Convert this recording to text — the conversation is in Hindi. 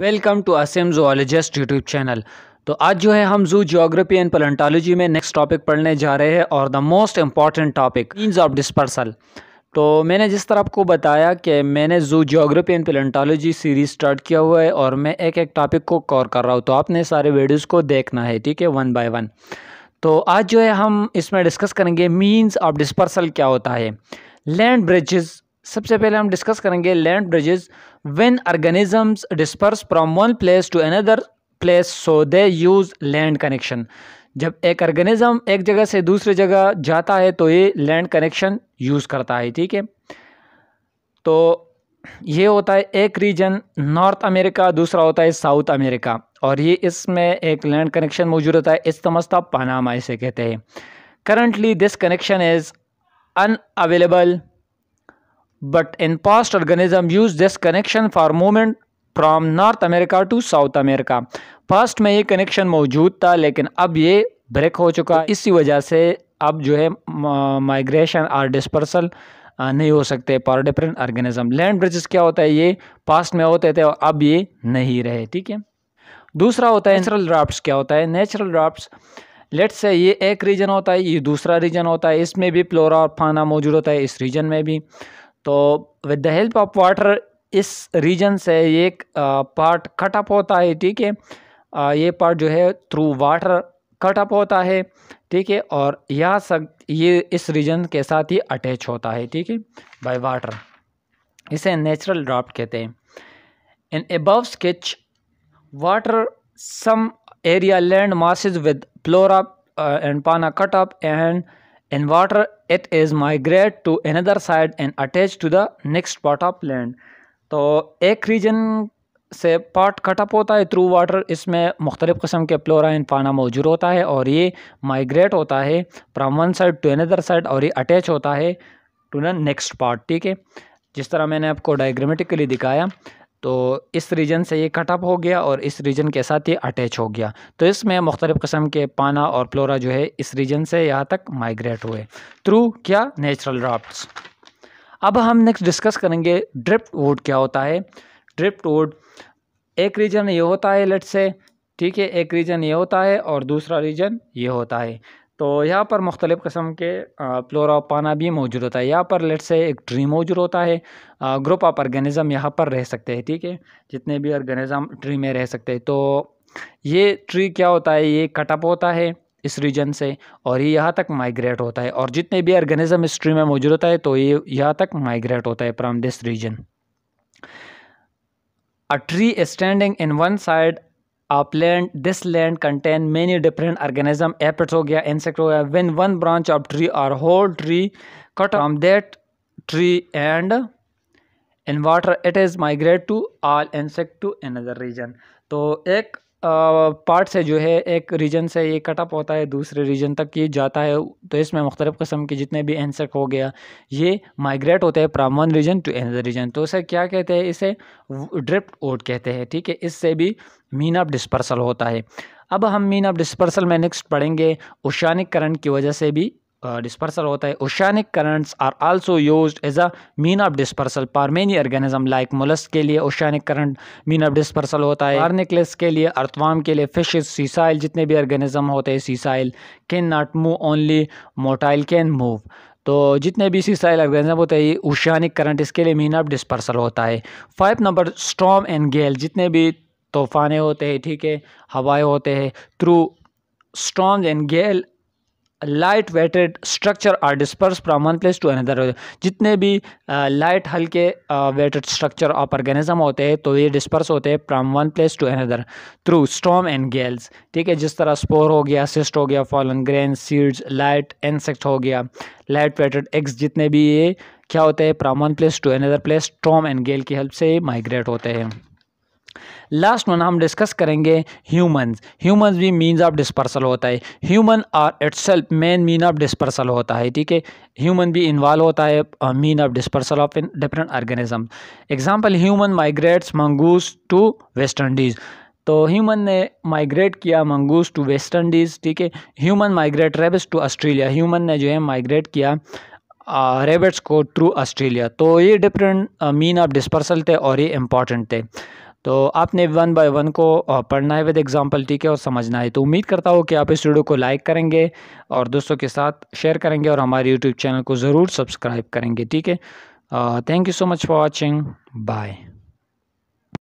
welcome to Assam zoologist YouTube channel तो आज जो है हम जू जोग्राफी एंड पलेंटोलॉजी में नेक्स्ट टॉपिक पढ़ने जा रहे हैं और the most important topic means of dispersal तो मैंने जिस तरह आपको बताया कि मैंने zoogeography and palaeontology series start किया हुआ है और मैं एक एक टॉपिक को कवर कर रहा हूँ तो आपने सारे वीडियोज़ को देखना है ठीक है वन बाई वन तो आज जो है हम इसमें डिस्कस करेंगे मीन्स ऑफ डिस्पर्सल क्या होता है लैंड ब्रिजेज सबसे पहले हम डिस्कस करेंगे land bridges when organisms disperse from one place to another place so they use land connection जब एक ऑर्गेनिज़म एक जगह से दूसरी जगह जाता है तो ये लैंड कनेक्शन यूज़ करता है ठीक है तो ये होता है एक रीजन नॉर्थ अमेरिका दूसरा होता है साउथ अमेरिका और ये इसमें एक लैंड कनेक्शन मौजूद होता है इस तमस्ता पानामा इसे कहते हैं currently this connection is unavailable but in past organism use this connection for movement from North America to South America past में ये कनेक्शन मौजूद था लेकिन अब ये ब्रेक हो चुका इसी वजह से अब जो है माइग्रेशन और डिस्पर्सल नहीं हो सकते पर डिफरेंट ऑर्गेनिज्म लैंड ब्रिजेस क्या होता है ये पास्ट में होते थे और अब ये नहीं रहे ठीक है दूसरा होता है नेचुरल ड्राफ्ट क्या होता है नेचुरल ड्राफ्ट लेट्स से ये एक रीजन होता है ये दूसरा रीजन होता है इसमें भी फ्लोरा और फाना मौजूद होता है इस रीजन में भी तो with the help of water इस रीजन से ये एक पार्ट कट अप होता है ठीक है ये पार्ट जो है थ्रू वाटर कट अप होता है ठीक है और यह सब ये इस रीजन के साथ ही अटैच होता है ठीक है बाय वाटर इसे नेचुरल ड्राफ्ट कहते हैं in above sketch water some area land marshes with flora and fauna cut up and in water it is migrate to another side and attach to the next part of land तो एक रीजन से पार्ट कटअप होता है थ्रू वाटर इसमें मुख्तलिफ़ कस्म के प्लोरा फाना मौजूद होता है और ये माइग्रेट होता है from one side to another side और ये अटैच होता है टू द नेक्स्ट पार्ट ठीक है जिस तरह मैंने आपको डायग्रामेटिकली दिखाया तो इस रीजन से ये कटअप हो गया और इस रीजन के साथ ये अटैच हो गया तो इसमें मुख्तलिफ़ कस्म के पाना और फ्लोरा जो है इस रीजन से यहाँ तक माइग्रेट हुए थ्रू क्या नेचुरल ड्राफ्ट्स अब हम नेक्स्ट डिस्कस करेंगे ड्रिफ्ट वुड क्या होता है ड्रिफ्ट वुड एक रीजन ये होता है लट से ठीक है एक रीजन ये होता है और दूसरा रीजन ये होता है तो यहाँ पर मुख्तलिफ़ कस्म के फ्लोरा पाना भी मौजूद होता है यहाँ पर लेट से एक ट्री मौजूद होता है ग्रुप ऑफ ऑर्गेनिज़म यहाँ पर रह सकते हैं ठीक है जितने भी ऑर्गेनिज़म ट्री में रह सकते हैं तो ये ट्री क्या होता है ये कटअप होता है इस रीजन से और ये यहाँ तक माइग्रेट होता है और जितने भी ऑर्गेनिज़म इस ट्री में मौजूद होता है तो ये यहाँ तक माइग्रेट होता है from this region a tree standing in one side आप land this land contain many different organism एपेट्स हो गया इंसेक्ट हो गया when one branch of tree और whole tree cut from that tree and in water it is migrate to all insect to another region तो एक पार्ट से जो है एक रीजन से ये कटअप होता है दूसरे रीजन तक ये जाता है तो इसमें मुख्तलिफ़ कस्म के जितने भी एंसेक हो गया ये माइग्रेट होते हैं from one region to another region तो इसे क्या कहते हैं इसे ड्रिफ्ट ओट कहते हैं ठीक है इससे भी मीन ऑफ डिस्पर्सल होता है अब हम मीन ऑफ डिस्पर्सल में नेक्स्ट पढ़ेंगे ओशानिक करंट की वजह से भी डिस्पर्सल होता है oceanic currents are also use as a mean of dispersal पर मेनी ऑर्गेनिज्म लाइक मुलस के लिए oceanic current mean of dispersal होता है पार्निकलेस के लिए अर्थवाम के लिए फिश सीसाइल जितने भी ऑर्गेनिज्म होते हैं sessile can not move only motile can move तो जितने भी सीसाइल ऑर्गेनिज्म होते हैं ओशानिक करंट इसके लिए मीन ऑफ डिस्पर्सल होता है five number storm and gale जितने भी तूफाने होते हैं ठीक है हवाएँ होते हैं through strong and gale light weighted structure are disperse from one place to another जितने भी लाइट हल्के वेटेड स्ट्रक्चर ऑफ ऑर्गेनिज्म होते हैं तो ये डिस्पर्स होते हैं from one place to another through storm and gales ठीक है जिस तरह स्पोर हो गया सिस्ट हो गया fallen grain seeds light insect हो गया लाइट वेटेड एग्स जितने भी ये क्या होते हैं from one place to another place storm and gale की हेल्प से माइग्रेट होते हैं लास्ट वन हम डिस्कस करेंगे ह्यूमंस ह्यूमंस भी मीन्स ऑफ डिस्पर्सल होता है human are itself main mean of dispersal होता है ठीक है ह्यूमन भी इन्वॉल्व होता है mean of dispersal of different organism example human migrates mongoose to West Indies तो ह्यूमन ने माइग्रेट किया मंगूस टू वेस्ट इंडीज़ ठीक है human migrate rabbits to Australia human ने जो है माइग्रेट किया रेबिट्स uh, को थ्रू ऑस्ट्रेलिया तो ये डिफरेंट मीन ऑफ डिस्पर्सल थे और ये इंपॉर्टेंट थे तो आपने वन बाय वन को पढ़ना है विद एग्जांपल ठीक है और समझना है तो उम्मीद करता हूँ कि आप इस वीडियो को लाइक करेंगे और दोस्तों के साथ शेयर करेंगे और हमारे यूट्यूब चैनल को ज़रूर सब्सक्राइब करेंगे ठीक है thank you so much for watching bye